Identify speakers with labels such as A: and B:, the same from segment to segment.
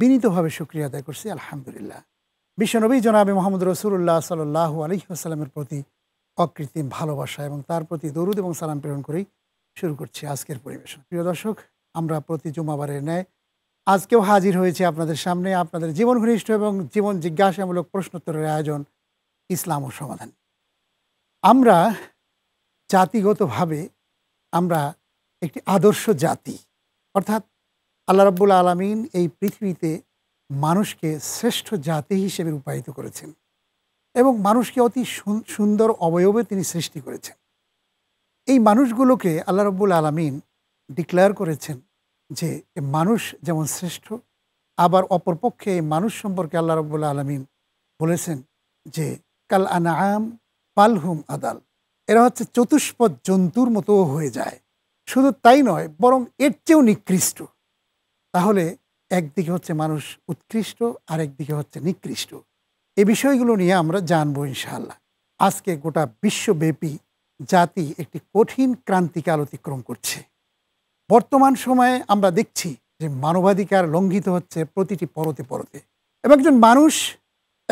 A: বিনীতভাবে সুক্রিয়া আদায় করছি আলহামদুলিল্লাহ বিশ্বনবী জনাবে মোহাম্মদ রসুল্লাহ সাল্লাহ আলহিহাস্লামের প্রতি অকৃত্রিম ভালোবাসা এবং তার প্রতি দরুদ এবং সালাম প্রেরণ করেই শুরু করছি আজকের পরিবেশন প্রিয় দর্শক আমরা প্রতি জুমাবারের ন্যায় আজকেও হাজির হয়েছে আপনাদের সামনে আপনাদের জীবন ঘনিষ্ঠ এবং জীবন জিজ্ঞাসামূলক প্রশ্নোত্তরের আয়োজন ইসলাম ও সমাধান আমরা জাতিগতভাবে আমরা একটি আদর্শ জাতি অর্থাৎ আল্লাহ রাব্বুল আলমিন এই পৃথিবীতে মানুষকে শ্রেষ্ঠ জাতি হিসেবে রূপায়িত করেছেন এবং মানুষকে অতি সুন্দর অবয়বে তিনি সৃষ্টি করেছেন এই মানুষগুলোকে আল্লাহ রব্বুল আলমিন ডিক্লেয়ার করেছেন যে মানুষ যেমন শ্রেষ্ঠ আবার অপরপক্ষে এই মানুষ সম্পর্কে আল্লাহ রব্বুল আলমিন বলেছেন যে কাল আনাম পালহুম আদাল এরা হচ্ছে চতুষ্পদ জন্তুর মতো হয়ে যায় শুধু তাই নয় বরং এর চেয়েও নিকৃষ্ট তাহলে একদিকে হচ্ছে মানুষ উৎকৃষ্ট আর একদিকে হচ্ছে নিকৃষ্ট এ বিষয়গুলো নিয়ে আমরা জানবো ইনশাআল্লাহ আজকে গোটা বিশ্বব্যাপী জাতি একটি কঠিন ক্রান্তিকাল অতিক্রম করছে বর্তমান সময়ে আমরা দেখছি যে মানবাধিকার লঙ্ঘিত হচ্ছে প্রতিটি পরতে পরতে এবং একজন মানুষ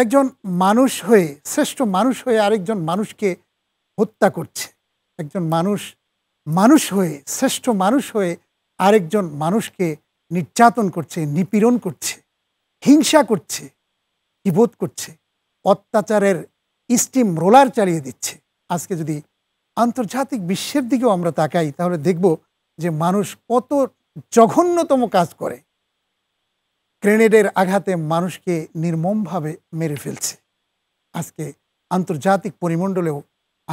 A: একজন মানুষ হয়ে শ্রেষ্ঠ মানুষ হয়ে আরেকজন মানুষকে হত্যা করছে একজন মানুষ মানুষ হয়ে শ্রেষ্ঠ মানুষ হয়ে আরেকজন মানুষকে নির্যাতন করছে নিপীড়ন করছে হিংসা করছে কিবোধ করছে অত্যাচারের স্টিম রোলার চালিয়ে দিচ্ছে আজকে যদি আন্তর্জাতিক বিশ্বের দিকেও আমরা তাকাই তাহলে দেখব যে মানুষ কত জঘন্যতম কাজ করে গ্রেনেডের আঘাতে মানুষকে নির্মমভাবে মেরে ফেলছে আজকে আন্তর্জাতিক পরিমণ্ডলেও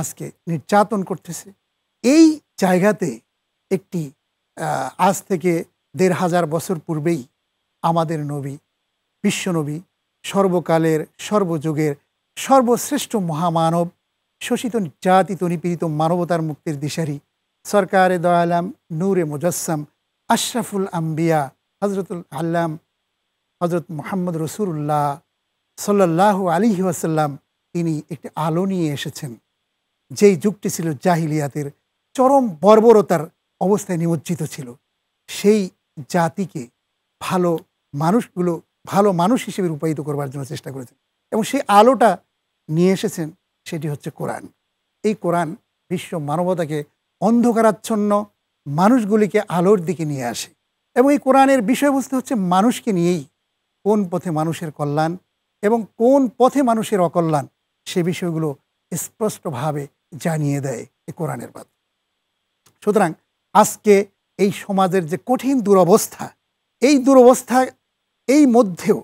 A: আজকে নির্যাতন করতেছে এই জায়গাতে একটি আজ থেকে দেড় হাজার বছর পূর্বেই আমাদের নবী বিশ্বনবী সর্বকালের সর্বযুগের সর্বশ্রেষ্ঠ মহামানব শোষিত নির্যাতিত নিপীড়িত মানবতার মুক্তির দিশারি সরকারে দয়ালাম নূরে মুজাসম আশরাফুল আম্বিয়া হজরতুল আল্লাম হজরত মোহাম্মদ রসুল্লাহ সাল্লাহ আলী ওয়াসাল্লাম তিনি একটি আলো নিয়ে এসেছেন যেই যুগটি ছিল জাহিলিয়াতের চরম বর্বরতার অবস্থায় নিমজ্জিত ছিল সেই জাতিকে ভালো মানুষগুলো ভালো মানুষ হিসেবে রূপায়িত করবার জন্য চেষ্টা করেছেন এবং সেই আলোটা নিয়ে এসেছেন সেটি হচ্ছে কোরআন এই কোরআন বিশ্ব মানবতাকে অন্ধকারাচ্ছন্ন মানুষগুলিকে আলোর দিকে নিয়ে আসে এবং এই কোরআনের বিষয়বস্তু হচ্ছে মানুষকে নিয়েই কোন পথে মানুষের কল্যাণ এবং কোন পথে মানুষের অকল্যাণ সে বিষয়গুলো স্পষ্টভাবে জানিয়ে দেয় এ কোরআনের বাদ সুতরাং আজকে এই সমাজের যে কঠিন দুরবস্থা এই দুরবস্থা এই মধ্যেও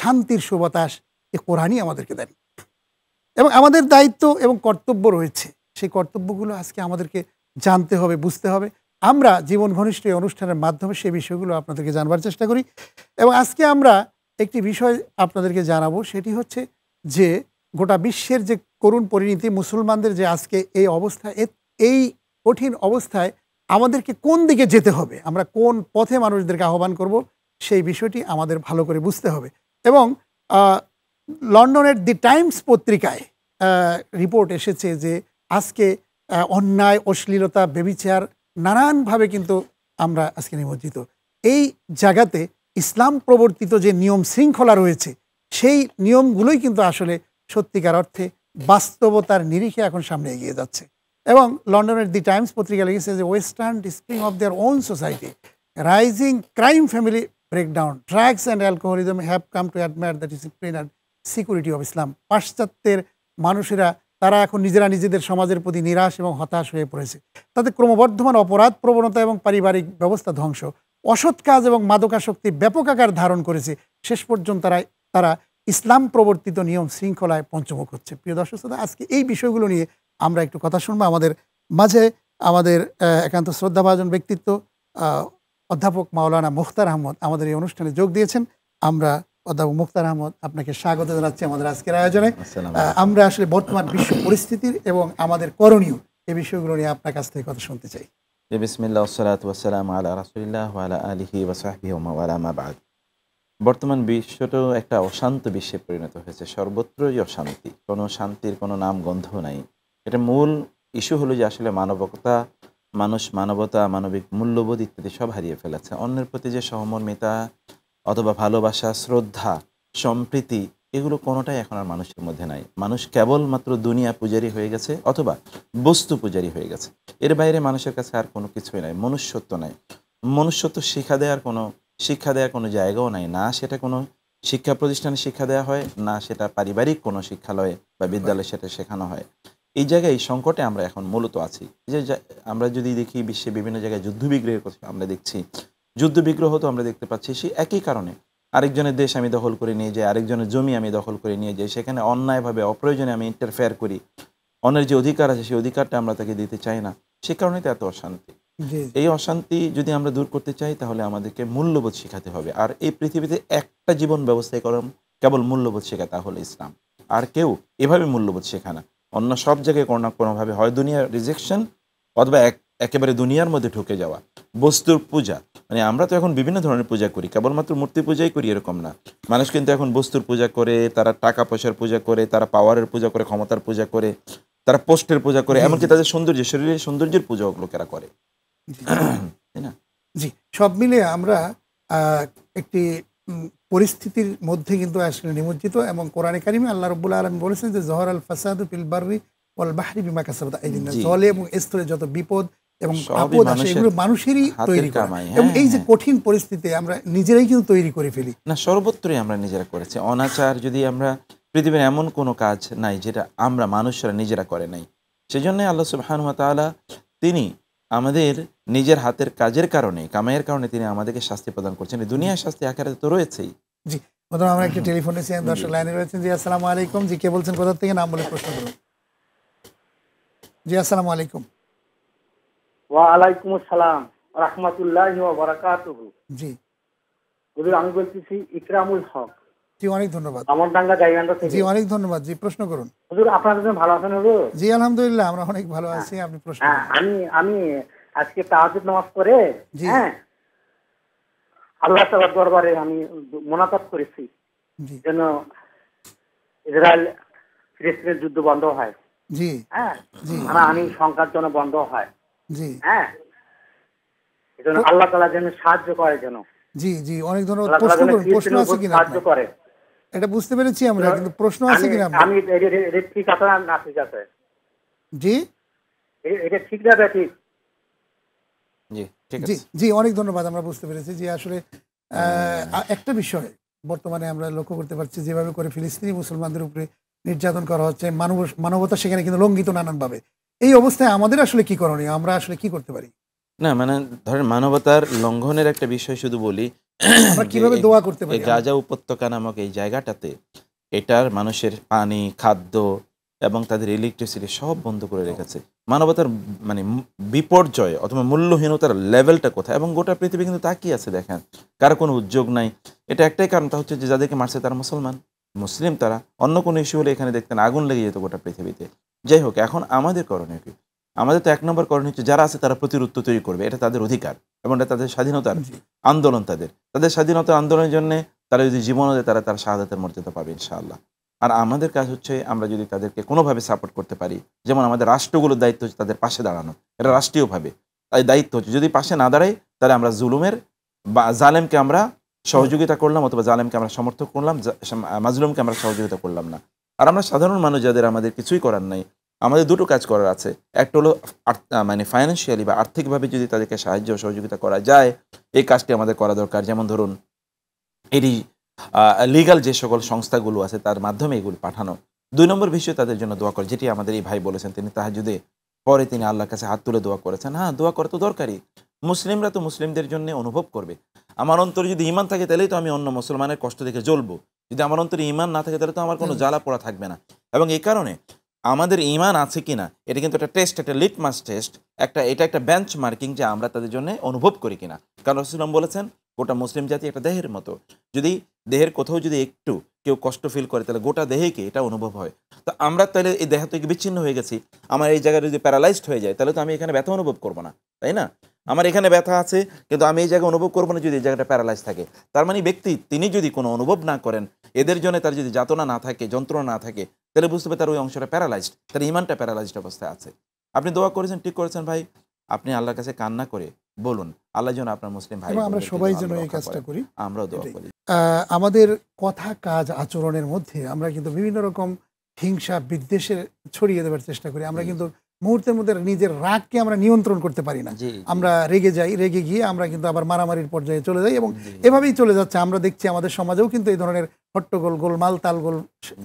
A: শান্তির সুবাতাস এ কোরআনই আমাদেরকে দেন এবং আমাদের দায়িত্ব এবং কর্তব্য রয়েছে সেই কর্তব্যগুলো আজকে আমাদেরকে জানতে হবে বুঝতে হবে আমরা জীবন ঘনিষ্ঠ এই অনুষ্ঠানের মাধ্যমে সেই বিষয়গুলো আপনাদেরকে জানবার চেষ্টা করি এবং আজকে আমরা একটি বিষয় আপনাদেরকে জানাবো সেটি হচ্ছে যে গোটা বিশ্বের যে করুণ পরিণীতি মুসলমানদের যে আজকে এই অবস্থা এই কঠিন অবস্থায় আমাদেরকে কোন দিকে যেতে হবে আমরা কোন পথে মানুষদেরকে আহ্বান করব সেই বিষয়টি আমাদের ভালো করে বুঝতে হবে এবং লন্ডনের দি টাইমস পত্রিকায় রিপোর্ট এসেছে যে আজকে অন্যায় অশ্লীলতা বেবিচার নানানভাবে কিন্তু আমরা আজকে নিমজ্জিত এই জায়গাতে ইসলাম প্রবর্তিত যে নিয়ম শৃঙ্খলা রয়েছে সেই নিয়মগুলোই কিন্তু আসলে সত্যিকার অর্থে বাস্তবতার নিরিখে এখন সামনে এগিয়ে যাচ্ছে এবং লন্ডনের দি টাইমস পত্রিকা লিখেছে যে western despairing of their own society rising crime family breakdown drugs and alcoholism have come to admire the discipline and security of Islam পাশ্চাত্যের মানুষেরা তারা এখন নিজেরা নিজেদের সমাজের প্রতি নিরাশ এবং হতাশ হয়ে পড়েছে তাদের ক্রমবর্ধমান অপরাধ প্রবণতা এবং পারিবারিক ব্যবস্থা ধ্বংস অসৎ কাজ এবং মাদকাশক্তি ব্যাপক আকার ধারণ করেছে শেষ পর্যন্ত তারা তারা ইসলাম প্রবর্তিত নিয়ম শৃঙ্খলায় পঞ্চমুখ হচ্ছে প্রিয় দর্শক আজকে এই বিষয়গুলো নিয়ে আমরা একটু কথা শুনবো আমাদের মাঝে আমাদের একান্ত শ্রদ্ধাভাজন ব্যক্তিত্ব অধ্যাপক মাওলানা মুখতার আহমদ আমাদের এই অনুষ্ঠানে যোগ দিয়েছেন আমরা অধ্যাপক মুখতার আহমদ আপনাকে স্বাগত জানাচ্ছি আমাদের আজকের আয়োজনে আমরা আসলে বর্তমান বিশ্ব পরিস্থিতির এবং আমাদের করণীয় এই বিষয়গুলো নিয়ে আপনার কাছ থেকে কথা শুনতে চাই
B: বর্তমান বিশ্বটাও একটা অশান্ত বিশ্বে পরিণত হয়েছে সর্বত্রই অশান্তি কোনো শান্তির কোনো নাম গন্ধ নাই এটা মূল ইস্যু হলো যে আসলে মানবতা মানুষ মানবতা মানবিক মূল্যবোধ ইত্যাদি সব হারিয়ে ফেলেছে অন্যের প্রতি যে সহমর্মিতা অথবা ভালোবাসা শ্রদ্ধা সম্প্রীতি এগুলো কোনোটাই এখন আর মানুষের মধ্যে নাই মানুষ কেবলমাত্র দুনিয়া পূজারি হয়ে গেছে অথবা বস্তু পূজারি হয়ে গেছে এর বাইরে মানুষের কাছে আর কোনো কিছুই নাই মনুষ্যত্ব নাই মনুষ্যত্ব শিক্ষা দেওয়ার কোনো শিক্ষা দেওয়ার কোনো জায়গাও নাই না সেটা কোনো শিক্ষা প্রতিষ্ঠানে শিক্ষা দেওয়া হয় না সেটা পারিবারিক কোনো শিক্ষালয়ে বা বিদ্যালয়ে সেটা শেখানো হয় এই জায়গায় এই সংকটে আমরা এখন মূলত আছি যে আমরা যদি দেখি বিশ্বে বিভিন্ন জায়গায় যুদ্ধবিগ্রহের কথা আমরা দেখছি যুদ্ধবিগ্রহ তো আমরা দেখতে পাচ্ছি সেই একই কারণে আরেকজনের দেশ আমি দখল করে নিয়ে যাই আরেকজনের জমি আমি দখল করে নিয়ে যাই সেখানে অন্যায়ভাবে অপ্রয়োজনে আমি ইন্টারফেয়ার করি অন্যের যে অধিকার আছে সেই অধিকারটা আমরা তাকে দিতে চাই না সে কারণে তো এত অশান্তি এই অশান্তি যদি আমরা দূর করতে চাই তাহলে আমাদেরকে মূল্যবোধ শেখাতে হবে আর এই পৃথিবীতে একটা জীবন ব্যবস্থায় করম কেবল মূল্যবোধ শেখা তাহলে ইসলাম আর কেউ এভাবে মূল্যবোধ শেখায় না অন্য সব জায়গায় কোনো না কোনোভাবে হয় দুনিয়ার রিজেকশন অথবা এক একেবারে দুনিয়ার মধ্যে ঢুকে যাওয়া বস্তুর পূজা মানে আমরা তো এখন বিভিন্ন ধরনের পূজা করি কেবলমাত্র মূর্তি পূজাই করি এরকম না মানুষ কিন্তু এখন বস্তুর পূজা করে তারা টাকা পয়সার পূজা করে তারা পাওয়ারের পূজা করে ক্ষমতার পূজা করে তারা পোস্টের পূজা করে এমনকি তাদের সৌন্দর্য শরীরের সৌন্দর্যের ওগুলো লোকেরা করে তাই
A: না জি সব মিলে আমরা একটি পরিস্থিতির মধ্যে কিন্তু আসলে নিমজ্জিত এবং কোরআনে কারিমে আল্লাহ রব্বুল আলম বলেছেন যে জহর আল ফাসাদ ফিলবারি ওয়াল বিমা এই জলে এবং স্থলে যত বিপদ এবং আপদ আসে এগুলো মানুষেরই তৈরি এবং এই যে হ্যাঁ। কঠিন পরিস্থিতি আমরা নিজেরাই কিন্তু তৈরি করে ফেলি না সর্বত্রই
B: আমরা নিজেরা করেছি অনাচার যদি আমরা পৃথিবীর এমন কোনো কাজ নাই যেটা আমরা মানুষরা নিজেরা করে নাই সেজন্য আল্লাহ সুবহান তিনি আমাদের নিজের হাতের কাজের কারণে কামাইয়ের কারণে তিনি আমাদেরকে শাস্তি প্রদান করছেন দুনিয়ার শাস্তি আকারে তো রয়েছেই
A: জি প্রথম আমরা একটি টেলিফোন এসেছি দর্শক লাইনে রয়েছেন জি আসসালামু আলাইকুম জি কে বলছেন কোথার থেকে নাম বলে প্রশ্ন করুন জি আসসালামু আলাইকুম ওয়া আলাইকুম আসসালাম রাহমাতুল্লাহি ওয়া বারাকাতুহু জি আমি বলতেছি ইকরামুল হক জি অনেক ধন্যবাদ জি অনেক ধন্যবাদ জি প্রশ্ন করুন ভালো আছেন জি আলহামদুলিল্লাহ আমরা অনেক ভালো হ্যাঁ। আছি আপনি প্রশ্ন হ্যাঁ, আমি আমি আজকে নামাজ হ্যাঁ আল্লাহ তাআলার দরবারে আমি মোনাজাত করেছি যেন ইসরায়েল ফিলিস্তিনের যুদ্ধ বন্ধ হয় জি হ্যাঁ আমি সংখ্যার জন্য বন্ধ হয় জি হ্যাঁ এজন্য আল্লাহ তাআলা যেন সাহায্য করে যেন জি জি অনেক ধন্যবাদ প্রশ্ন প্রশ্ন আছে কিনা সাহায্য করে এটা বুঝতে পেরেছি আমরা কিন্তু প্রশ্ন আছে কিনা আমি এটা ঠিক আছে না ঠিক আছে জি এটা ঠিক না ঠিক জি ঠিক আছে জি অনেক ধন্যবাদ আমরা বুঝতে পেরেছি যে আসলে একটা বিষয় বর্তমানে আমরা লক্ষ্য করতে পারছি যেভাবে করে ফিলিস্তিনি মুসলমানদের উপরে নির্যাতন করা হচ্ছে মানব মানবতা সেখানে কিন্তু লঙ্ঘিত নানানভাবে এই অবস্থায় আমাদের আসলে কি করণীয় আমরা আসলে কি করতে পারি
B: না মানে ধরেন মানবতার লঙ্ঘনের একটা বিষয় শুধু বলি আমরা কিভাবে দোয়া করতে পারি গাজা উপত্যকা নামক এই জায়গাটাতে এটার মানুষের পানি খাদ্য এবং তাদের ইলেকট্রিসিটি সব বন্ধ করে রেখেছে মানবতার মানে বিপর্যয় অথবা মূল্যহীনতার লেভেলটা কোথায় এবং গোটা পৃথিবী কিন্তু কি আছে দেখেন কারো কোনো উদ্যোগ নাই এটা একটাই কারণ তা হচ্ছে যে যাদেরকে মারছে তারা মুসলমান মুসলিম তারা অন্য কোনো ইস্যু হলে এখানে দেখতেন আগুন লেগে যেত গোটা পৃথিবীতে যাই হোক এখন আমাদের করণীয় কি আমাদের তো এক নম্বর করণীয় হচ্ছে যারা আছে তারা প্রতিরোধ তৈরি করবে এটা তাদের অধিকার এবং এটা তাদের স্বাধীনতার আন্দোলন তাদের তাদের স্বাধীনতার আন্দোলনের জন্য তারা যদি জীবনও দেয় তারা তার শাহাদাতের মর্যাদা পাবে ইনশাআল্লাহ আর আমাদের কাজ হচ্ছে আমরা যদি তাদেরকে কোনোভাবে সাপোর্ট করতে পারি যেমন আমাদের রাষ্ট্রগুলোর দায়িত্ব হচ্ছে তাদের পাশে দাঁড়ানো এটা রাষ্ট্রীয়ভাবে তাই দায়িত্ব হচ্ছে যদি পাশে না দাঁড়াই তাহলে আমরা জুলুমের বা জালেমকে আমরা সহযোগিতা করলাম অথবা জালেমকে আমরা সমর্থক করলাম মাজলুমকে আমরা সহযোগিতা করলাম না আর আমরা সাধারণ মানুষ যাদের আমাদের কিছুই করার নাই আমাদের দুটো কাজ করার আছে একটা হলো মানে ফাইন্যান্সিয়ালি বা আর্থিকভাবে যদি তাদেরকে সাহায্য সহযোগিতা করা যায় এই কাজটি আমাদের করা দরকার যেমন ধরুন এটি লিগাল যে সকল সংস্থাগুলো আছে তার মাধ্যমে এগুলি পাঠানো দুই নম্বর বিষয়ে তাদের জন্য দোয়া করে যেটি আমাদের এই ভাই বলেছেন তিনি তাহা যদি পরে তিনি আল্লাহর কাছে হাত তুলে দোয়া করেছেন হ্যাঁ দোয়া করা তো দরকারই মুসলিমরা তো মুসলিমদের জন্য অনুভব করবে আমার অন্তর যদি ইমান থাকে তাহলেই তো আমি অন্য মুসলমানের কষ্ট দেখে জ্বলবো যদি আমার অন্তরে ইমান না থাকে তাহলে তো আমার কোনো জ্বালা পড়া থাকবে না এবং এই কারণে আমাদের ইমান আছে কি না এটা কিন্তু একটা টেস্ট একটা লিটমাস টেস্ট একটা এটা একটা বেঞ্চ মার্কিং যে আমরা তাদের জন্য অনুভব করি কিনা কারণ রসুলাম বলেছেন গোটা মুসলিম জাতি একটা দেহের মতো যদি দেহের কোথাও যদি একটু কেউ কষ্ট ফিল করে তাহলে গোটা দেহেকে এটা অনুভব হয় তো আমরা তাহলে এই দেহ থেকে বিচ্ছিন্ন হয়ে গেছি আমার এই জায়গায় যদি প্যারালাইজড হয়ে যায় তাহলে তো আমি এখানে ব্যথা অনুভব করবো না তাই না আমার এখানে ব্যথা আছে কিন্তু আমি এই জায়গায় অনুভব করবো না যদি এই জায়গাটা প্যারালাইজ থাকে তার মানে ব্যক্তি তিনি যদি কোনো অনুভব না করেন এদের জন্য তার যদি যাতনা না থাকে যন্ত্রণা না থাকে তাহলে বুঝতে পারে তার ওই অংশটা প্যারালাইজড তার ইমানটা প্যারালাইজড অবস্থায় আছে আপনি দোয়া করেছেন ঠিক করেছেন ভাই আপনি আল্লাহর কাছে কান্না করে বলুন আল্লাহ যেন আপনার মুসলিম ভাই আমরা সবাই যেন এই কাজটা করি আমরাও দোয়া করি
A: আমাদের কথা কাজ আচরণের মধ্যে আমরা কিন্তু বিভিন্ন রকম হিংসা বিদ্বেষের ছড়িয়ে দেওয়ার চেষ্টা করি আমরা কিন্তু মুহূর্তের মধ্যে নিজের রাগকে আমরা নিয়ন্ত্রণ করতে পারি না আমরা রেগে যাই রেগে গিয়ে আমরা কিন্তু আবার মারামারির পর্যায়ে চলে যাই এবং এভাবেই চলে যাচ্ছে আমরা দেখছি আমাদের সমাজেও কিন্তু এই ধরনের হট্টগোল গোলমাল তালগোল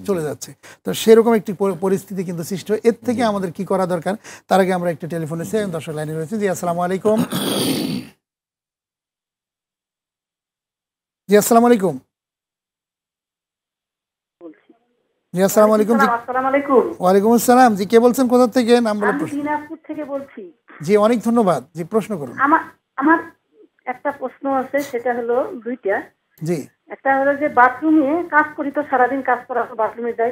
A: চলে যাচ্ছে তো সেরকম একটি পরিস্থিতি কিন্তু সৃষ্টি হয় এর থেকে আমাদের কি করা দরকার তার আগে আমরা একটি টেলিফোনে সেভেন দর্শক লাইনে রয়েছে জি আসসালামু আলাইকুম জি আসসালামু আলাইকুম উজু করে কাপড় চুপড় ধুই বা অন্য অন্য কাজ বাথরুমে যে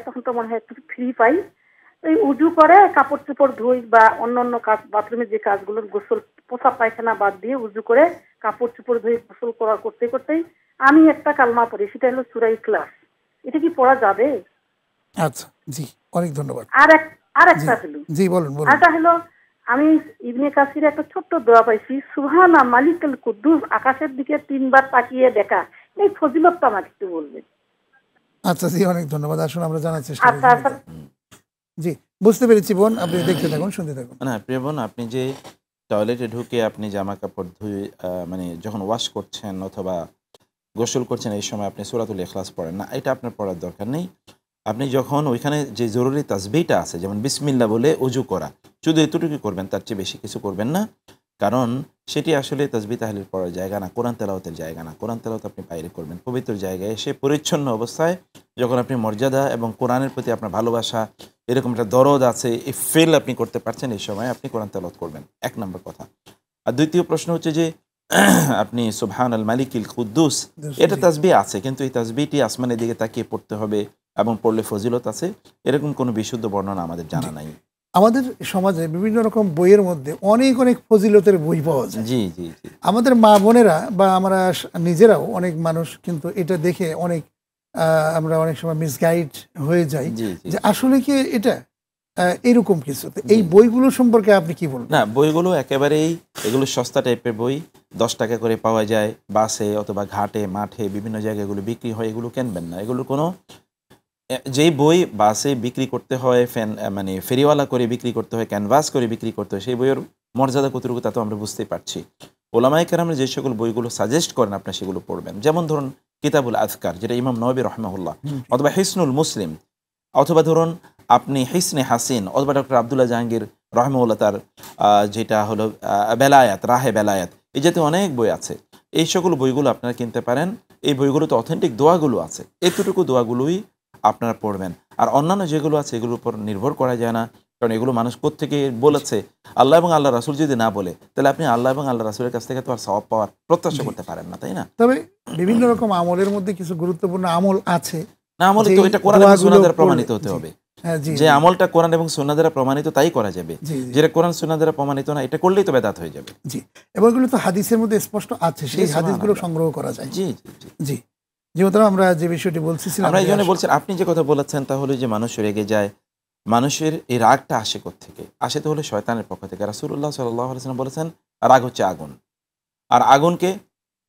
A: কাজগুলো গোসল পোষা পায়খানা বাদ দিয়ে উজু করে কাপড় চুপড় ধুই গোসল করা করতে করতেই আমি একটা কালমা পড়ি সেটা হলো চুরাই ক্লাস এটা কি পড়া যাবে আচ্ছা জি অনেক ধন্যবাদ একটা হলো জি বলুন বলুন আচ্ছা, হলো আমি ইবনে কাসির একটা ছোট্ট দোয়া পাইছি সুহানা মালিকাল কুদ্দুস আকাশের দিকে তিনবার তাকিয়ে দেখা এই আমাকে একটু বলবেন আচ্ছা জি অনেক ধন্যবাদ আসুন আমরা জানার চেষ্টা করি আচ্ছা, আচ্ছা। জি বুঝতে পেরেছি বোন আপনি দেখতে থাকুন শুনতে থাকুন
B: না প্রিয় বোন আপনি যে টয়লেটে ঢুকে আপনি জামা কাপড় ধুয়ে মানে যখন ওয়াশ করছেন অথবা গোসল করছেন এই সময় আপনি সুরাতুল এখলাস পড়েন না এটা আপনার পড়ার দরকার নেই আপনি যখন ওইখানে যে জরুরি তাজবিটা আছে যেমন বিসমিল্লা বলে অজু করা শুধু এতটুকু করবেন তার চেয়ে বেশি কিছু করবেন না কারণ সেটি আসলে তাজবি তাহলের পড়ার জায়গা না কোরআন তেলাওতের জায়গা না কোরআন তেলাওত আপনি বাইরে করবেন পবিত্র জায়গায় এসে পরিচ্ছন্ন অবস্থায় যখন আপনি মর্যাদা এবং কোরআনের প্রতি আপনার ভালোবাসা এরকম একটা দরদ আছে এই ফেল আপনি করতে পারছেন এই সময় আপনি কোরআন তেলাওত করবেন এক নম্বর কথা আর দ্বিতীয় প্রশ্ন হচ্ছে যে আপনি সুবহান আল মালিক ইল কুদ্দুস এটা তাজবি আছে কিন্তু এই তাজবিটি আসমানের দিকে তাকিয়ে পড়তে হবে এবং পড়লে ফজিলত আছে এরকম কোনো বিশুদ্ধ বর্ণনা আমাদের জানা নাই
A: আমাদের সমাজে বিভিন্ন রকম বইয়ের মধ্যে অনেক অনেক ফজিলতের বই পাওয়া যায় জি জি জি আমাদের মা বোনেরা বা আমরা নিজেরাও অনেক মানুষ কিন্তু এটা দেখে অনেক আমরা অনেক সময় মিসগাইড হয়ে যাই যে আসলে কি এটা এরকম কিছু এই বইগুলো সম্পর্কে আপনি কি বলবেন
B: না বইগুলো একেবারেই এগুলো সস্তা টাইপের বই দশ টাকা করে পাওয়া যায় বাসে অথবা ঘাটে মাঠে বিভিন্ন জায়গায় এগুলো বিক্রি হয় এগুলো কেনবেন না এগুলো কোনো যেই বই বাসে বিক্রি করতে হয় ফ্যান মানে ফেরিওয়ালা করে বিক্রি করতে হয় ক্যানভাস করে বিক্রি করতে হয় সেই বইয়ের মর্যাদা কতটুকু তা তো আমরা বুঝতেই পারছি ওলামায় কেরামের যে সকল বইগুলো সাজেস্ট করেন আপনার সেগুলো পড়বেন যেমন ধরুন কিতাবুল আজকার যেটা ইমাম নবী রহমাহুল্লাহ অথবা হিসনুল মুসলিম অথবা ধরুন আপনি হিসনে হাসিন অথবা ডক্টর আবদুল্লাহ জাহাঙ্গীর রহমাউল্লাহ তার যেটা হলো বেলায়াত রাহে বেলায়াত এই জাতীয় অনেক বই আছে এই সকল বইগুলো আপনারা কিনতে পারেন এই বইগুলোতে অথেন্টিক দোয়াগুলো আছে এতটুকু দোয়াগুলোই আপনারা পড়বেন আর অন্যান্য যেগুলো আছে এগুলোর উপর নির্ভর করা যায় না কারণ এগুলো মানুষ কোথেকে বলেছে আল্লাহ এবং আল্লাহ রাসুল যদি না বলে তাহলে আপনি আল্লাহ এবং আল্লাহ রাসুলের কাছ থেকে তো আর সব পাওয়ার প্রত্যাশা করতে পারেন না তাই না
A: তবে বিভিন্ন রকম আমলের মধ্যে কিছু গুরুত্বপূর্ণ আমল আছে না আমল তো এটা কোরআন এবং সুন্নাহ দ্বারা প্রমাণিত হতে হবে হ্যাঁ, যে
B: আমলটা কোরআন এবং সুন্নাহ দ্বারা প্রমাণিত তাই করা যাবে যেটা কোরআন সুন্নাহ দ্বারা প্রমাণিত না এটা করলেই তো বেদাত হয়ে যাবে
A: জি এবং এগুলো তো হাদিসের মধ্যে স্পষ্ট আছে সেই হাদিসগুলো সংগ্রহ করা যায় জি জি জি যেহেতু আমরা যে বিষয়টি বলছিলাম আমরা এই জন্য
B: বলছেন আপনি যে কথা বলেছেন তাহলে যে মানুষ রেগে যায় মানুষের এই রাগটা আসে থেকে আসে তো হলে শয়তানের পক্ষ থেকে রাসুল্লাহ সাল্লাম বলেছেন রাগ হচ্ছে আগুন আর আগুনকে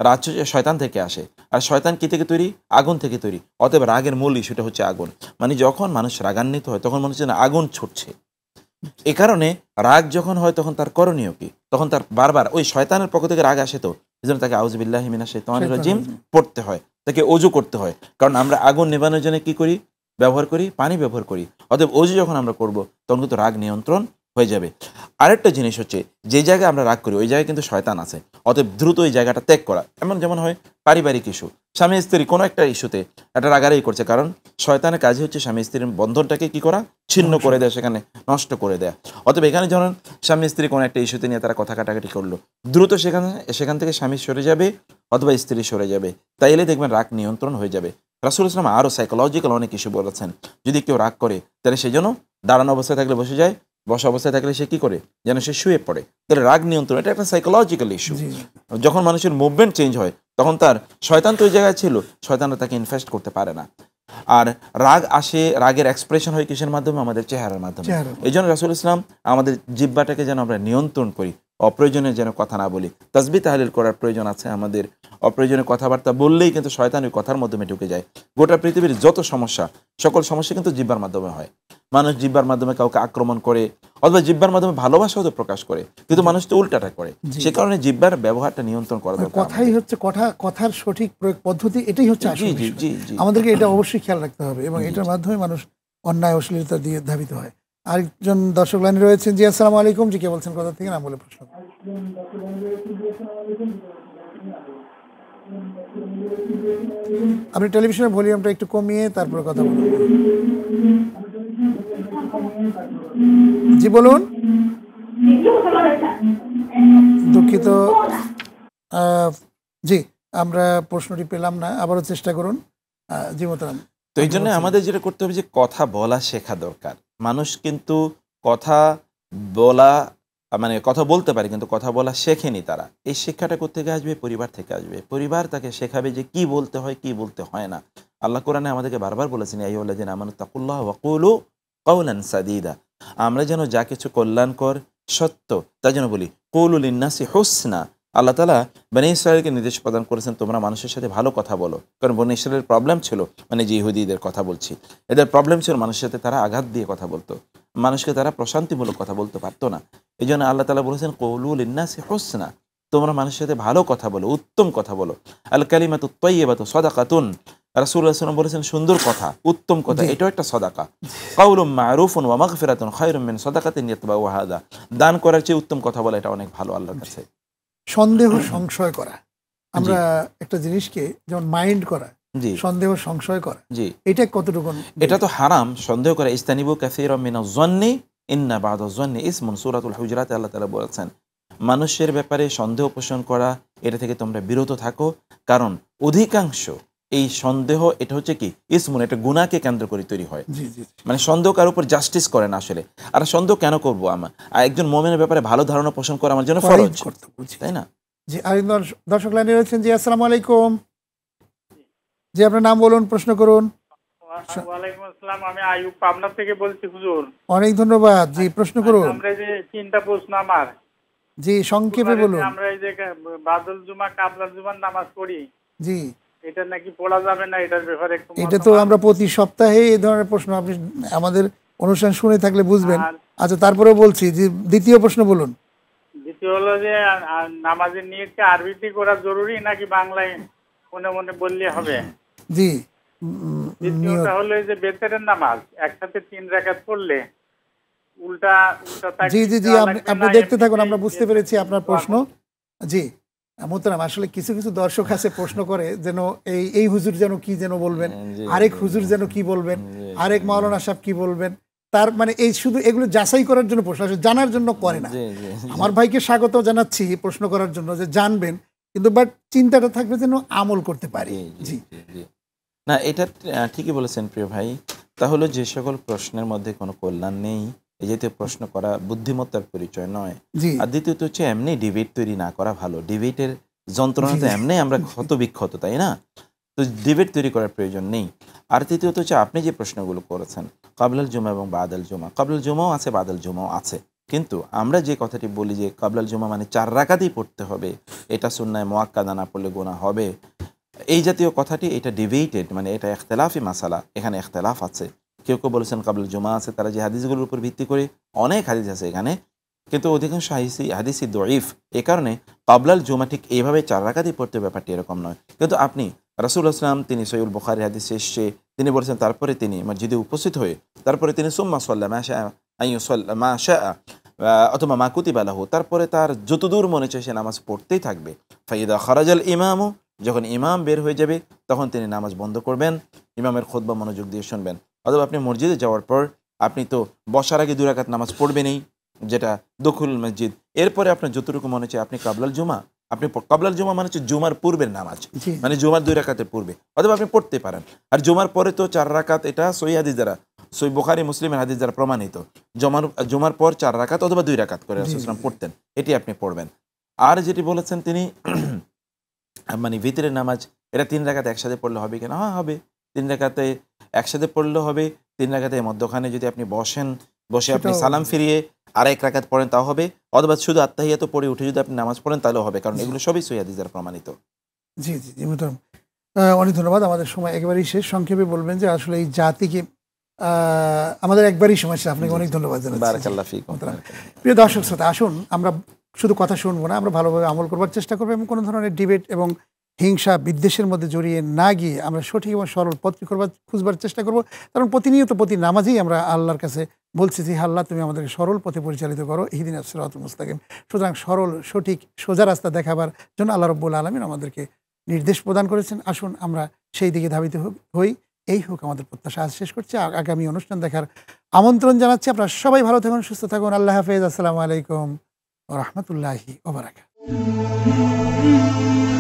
B: রাজ শয়তান থেকে আসে আর শয়তান কী থেকে তৈরি আগুন থেকে তৈরি অতএব রাগের মূল ইস্যুটা হচ্ছে আগুন মানে যখন মানুষ রাগান্বিত হয় তখন মানুষের আগুন ছুটছে এ কারণে রাগ যখন হয় তখন তার করণীয় কি তখন তার বারবার ওই শয়তানের পক্ষ থেকে রাগ আসে তো এই জন্য তাকে আউজবিল্লাহিমিনা শেতানির রাজিম পড়তে হয় তাকে অজু করতে হয় কারণ আমরা আগুন নেবানোর জন্য কী করি ব্যবহার করি পানি ব্যবহার করি অতএব অজু যখন আমরা করব তখন কিন্তু রাগ নিয়ন্ত্রণ হয়ে যাবে আরেকটা জিনিস হচ্ছে যে জায়গায় আমরা রাগ করি ওই জায়গায় কিন্তু শয়তান আছে অতএব দ্রুত ওই জায়গাটা ত্যাগ করা এমন যেমন হয় পারিবারিক ইস্যু স্বামী স্ত্রী কোনো একটা ইস্যুতে একটা রাগারাই করছে কারণ শয়তানের কাজই হচ্ছে স্বামী স্ত্রীর বন্ধনটাকে কি করা ছিন্ন করে দেয় সেখানে নষ্ট করে দেয়া অতএব এখানে যেমন স্বামী স্ত্রী কোনো একটা ইস্যুতে নিয়ে তারা কথা কাটাকাটি করলো দ্রুত সেখানে সেখান থেকে স্বামী সরে যাবে অথবা স্ত্রী সরে যাবে তাইলে দেখবেন রাগ নিয়ন্ত্রণ হয়ে যাবে রাসুল ইসলাম আরও সাইকোলজিক্যাল অনেক ইস্যু বলেছেন যদি কেউ রাগ করে তাহলে সেই জন্য দাঁড়ানো অবস্থায় থাকলে বসে যায় বসা অবস্থায় থাকলে সে কি করে যেন সে শুয়ে পড়ে তাহলে রাগ নিয়ন্ত্রণ এটা একটা সাইকোলজিক্যাল ইস্যু যখন মানুষের মুভমেন্ট চেঞ্জ হয় তখন তার শয়তান তো ওই জায়গায় ছিল শয়তানরা তাকে ইনফেস্ট করতে পারে না আর রাগ আসে রাগের এক্সপ্রেশন হয় কিসের মাধ্যমে আমাদের চেহারার মাধ্যমে এই জন্য রাসুল ইসলাম আমাদের জিব্বাটাকে যেন আমরা নিয়ন্ত্রণ করি অপ্রয়োজনে যেন কথা না বলি তসবি তাহলিল করার প্রয়োজন আছে আমাদের অপ্রয়োজনে কথাবার্তা বললেই কিন্তু শয়তানের কথার মাধ্যমে ঢুকে যায় গোটা পৃথিবীর যত সমস্যা সকল সমস্যা কিন্তু জিব্বার মাধ্যমে হয় মানুষ জিব্বার মাধ্যমে কাউকে আক্রমণ করে অথবা জিব্বার মাধ্যমে ভালোবাসাও তো প্রকাশ করে কিন্তু মানুষ তো উল্টাটা করে সে কারণে জিব্বার ব্যবহারটা নিয়ন্ত্রণ করা মানে দরকার
A: কথাই হচ্ছে কথা কথার সঠিক প্রয়োগ পদ্ধতি এটাই হচ্ছে আমাদেরকে এটা অবশ্যই খেয়াল রাখতে হবে এবং এটার মাধ্যমে মানুষ অন্যায় অশ্লীলতা দিয়ে ধাবিত হয় আরেকজন দর্শক লাইনে রয়েছেন জি আসসালামু আলাইকুম জি কে বলছেন কোথা থেকে নাম বলে প্রশ্ন আপনি টেলিভিশনের ভলিউমটা একটু কমিয়ে তারপরে কথা বলুন জি বলুন দুঃখিত জি আমরা প্রশ্নটি পেলাম না আবারও চেষ্টা করুন জি মোতারাম তো এই জন্য আমাদের
B: যেটা করতে হবে যে কথা বলা শেখা দরকার মানুষ কিন্তু কথা বলা মানে কথা বলতে পারে কিন্তু কথা বলা শেখেনি তারা এই শিক্ষাটা কোথেকে আসবে পরিবার থেকে আসবে পরিবার তাকে শেখাবে যে কি বলতে হয় কি বলতে হয় না আল্লাহ কোরআনে আমাদেরকে বারবার বলেছেন এই আল্লাহ যেন আমানত তাকুল্লাহ ওয়াকুলু কৌলান সাদিদা আমরা যেন যা কিছু কল্যাণকর সত্য তা যেন বলি কৌলুল ইন্নাসি হোসনা আল্লাহ তালা বনে ইসরায়েলকে নির্দেশ প্রদান করেছেন তোমরা মানুষের সাথে ভালো কথা বলো কারণ বনে ইসরায়েলের প্রবলেম ছিল মানে যে ইহুদিদের কথা বলছি এদের প্রবলেম ছিল মানুষের সাথে তারা আঘাত দিয়ে কথা বলতো মানুষকে তারা প্রশান্তিমূলক কথা বলতে পারতো না এই জন্য আল্লাহ তালা বলেছেন কৌলুল ইন্নাসে হোসনা তোমরা মানুষের সাথে ভালো কথা বলো উত্তম কথা বলো আল কালিমা তো কালিমাত তৈবাত সদাকাতুন রাসুল্লাহ বলেছেন সুন্দর কথা উত্তম কথা এটাও একটা সদাকা কাউলুম মারুফুন ওয়া মাগফিরাতুন খায়রুম মিন সদাকাতিন বা ওয়াহাদা দান করার চেয়ে উত্তম কথা বলা এটা অনেক ভালো আল্লাহর কাছে
A: সন্দেহ সংশয় করা আমরা একটা জিনিসকে যেমন মাইন্ড করা সন্দেহ সংশয় করা জি এটা কতটুকু
B: এটা তো হারাম সন্দেহ করা ইস্তানিবু কাসির মিনা জন্নি ইন্না বাদ জন্নি ইসমন সুরাতুল হুজরাতে আল্লাহ তালা বলেছেন মানুষের ব্যাপারে সন্দেহ পোষণ করা এটা থেকে তোমরা বিরত থাকো কারণ অধিকাংশ এই সন্দেহ এটা হচ্ছে কি ইসমুন এটা গুণাকে কেন্দ্র করে তৈরি হয় মানে সন্দেহ কার উপর জাস্টিস করে না আসলে আর সন্দেহ কেন করবো আমার আর একজন মোমেনের ব্যাপারে ভালো ধারণা পোষণ করা আমার জন্য ফরজ
A: তাই না জি আর দর্শক লাইনে রয়েছেন জি আলাইকুম জি আপনার নাম বলুন প্রশ্ন করুন আমি আয়ুব পাবনা থেকে বলছি হুজুর অনেক ধন্যবাদ জি প্রশ্ন আচ্ছা, করুন আমরা যে তিনটা প্রশ্ন আমার জি সংক্ষেপে বলুন আমরা এই যে বাদল জুমা কাবলা জুমার নামাজ পড়ি জি এটা নাকি পড়া যাবে না এটার ব্যাপারে একটু এটা তো আমরা প্রতি সপ্তাহে এই ধরনের প্রশ্ন আপনি আমাদের অনুষ্ঠান শুনে থাকলে বুঝবেন আচ্ছা তারপরে বলছি যে দ্বিতীয় প্রশ্ন বলুন দ্বিতীয় হলো যে নামাজের নিয়তকে আরবিতে করা জরুরি নাকি বাংলায় মনে মনে বললে হবে জি দ্বিতীয়টা হলো যে বেতারের নামাজ একসাথে তিন রাকাত পড়লে উল্টা উল্টা জি জি জি আপনি দেখতে থাকুন আমরা বুঝতে পেরেছি আপনার প্রশ্ন জি মোতারাম আসলে কিছু কিছু দর্শক আছে প্রশ্ন করে যেন এই এই হুজুর যেন কি যেন বলবেন হ্যাঁ, আরেক হুজুর যেন কি বলবেন আরেক মাওলানা সাহেব কি বলবেন তার মানে এই শুধু এগুলো যাচাই করার জন্য প্রশ্ন আসে জানার জন্য করে না আমার ভাইকে স্বাগত জানাচ্ছি প্রশ্ন করার জন্য যে জানবেন কিন্তু বাট চিন্তাটা থাকবে যেন আমল করতে পারি জি
B: না এটা ঠিকই বলেছেন প্রিয় ভাই তাহলে যে সকল প্রশ্নের মধ্যে কোনো কল্যাণ নেই এই জাতীয় প্রশ্ন করা বুদ্ধিমত্তার পরিচয় নয় আর দ্বিতীয়ত হচ্ছে এমনি ডিবেট তৈরি না করা ভালো ডিবেটের যন্ত্রণা তো এমনি আমরা ক্ষত বিক্ষত তাই না তো ডিবেট তৈরি করার প্রয়োজন নেই আর তৃতীয়ত হচ্ছে আপনি যে প্রশ্নগুলো করেছেন কাবলাল জুমা এবং বাদাল জুমা কাবলাল জুমাও আছে বাদাল জুমাও আছে কিন্তু আমরা যে কথাটি বলি যে কাবলাল জুমা মানে চার রাকাতেই পড়তে হবে এটা শুননায় মোয়াক্কা না পড়লে গোনা হবে এই জাতীয় কথাটি এটা ডিবেটেড মানে এটা এখতলাফি মাসালা এখানে এখতলাফ আছে কেউ কেউ বলেছেন কাবুল জমা আছে তারা যে হাদিসগুলোর উপর ভিত্তি করে অনেক হাদিস আছে এখানে কিন্তু অধিকাংশ হাদিসি হাদিসি দরিফ এ কারণে কাবলাল জুমা ঠিক এইভাবে চার রাখাতেই পড়তে ব্যাপারটি এরকম নয় কিন্তু আপনি রাসুল আসলাম তিনি সৈয়ুল বখারি হাদিস এসে তিনি বলেছেন তারপরে তিনি মসজিদে উপস্থিত হয়ে তারপরে তিনি সুম্মা সাল্লা মা শাহ মা শাহ অথবা মাকুতি বালাহু তারপরে তার যতদূর মনে চায় সে নামাজ পড়তেই থাকবে ফাইদা খরাজাল ইমামও যখন ইমাম বের হয়ে যাবে তখন তিনি নামাজ বন্ধ করবেন ইমামের বা মনোযোগ দিয়ে শুনবেন অথবা আপনি মসজিদে যাওয়ার পর আপনি তো বসার আগে দুরাকাত নামাজ পড়বেনই যেটা দখুল মসজিদ এরপরে আপনার যতটুকু মনে হচ্ছে আপনি কাবলাল জুমা আপনি কাবলাল জুমা মানে হচ্ছে জুমার পূর্বের নামাজ মানে জুমার দুই রাকাতের পূর্বে অথবা আপনি পড়তে পারেন আর জুমার পরে তো চার রাকাত এটা সই হাদিস দ্বারা সই বোখারি মুসলিমের হাদিস দ্বারা প্রমাণিত জমার জুমার পর চার রাকাত অথবা দুই রাকাত করে রাসুলাম পড়তেন এটি আপনি পড়বেন আর যেটি বলেছেন তিনি মানে ভিতরের নামাজ এটা তিন রাকাত একসাথে পড়লে হবে কিনা হ্যাঁ হবে তিন রাকাতে একসাথে পড়লে হবে তিন রাখাতে মধ্যখানে যদি আপনি বসেন বসে আপনি সালাম ফিরিয়ে আর এক রাখাত পড়েন তাও হবে অথবা শুধু আত্মাহিয়াত পড়ে উঠে যদি আপনি নামাজ পড়েন তাহলেও হবে কারণ এগুলো সবই সৈয়াদিজার প্রমাণিত
A: জি জি জি মোটাম অনেক ধন্যবাদ আমাদের সময় একেবারেই শেষ সংক্ষেপে বলবেন যে আসলে এই জাতিকে আমাদের একবারই সময় ছিল আপনাকে অনেক ধন্যবাদ জানাচ্ছি প্রিয় দর্শক শ্রোতা আসুন আমরা শুধু কথা শুনবো না আমরা ভালোভাবে আমল করবার চেষ্টা করবো এবং কোনো ধরনের ডিবেট এবং হিংসা বিদ্বেষের মধ্যে জড়িয়ে না গিয়ে আমরা সঠিক এবং সরল পথ করবার খুঁজবার চেষ্টা করব কারণ প্রতিনিয়ত প্রতি নামাজেই আমরা আল্লাহর কাছে বলছি যে আল্লাহ তুমি আমাদেরকে সরল পথে পরিচালিত করো হিদিন আসরাতুল মুস্তাকিম সুতরাং সরল সঠিক সোজা রাস্তা দেখাবার জন্য আল্লাহ রব্বুল আলমিন আমাদেরকে নির্দেশ প্রদান করেছেন আসুন আমরা সেই দিকে ধাবিত হই এই হোক আমাদের প্রত্যাশা আজ শেষ করছি আগামী অনুষ্ঠান দেখার আমন্ত্রণ জানাচ্ছি আপনারা সবাই ভালো থাকুন সুস্থ থাকুন আল্লাহ হাফেজ আসসালামু আলাইকুম রহমতুল্লাহি ওবরাকাত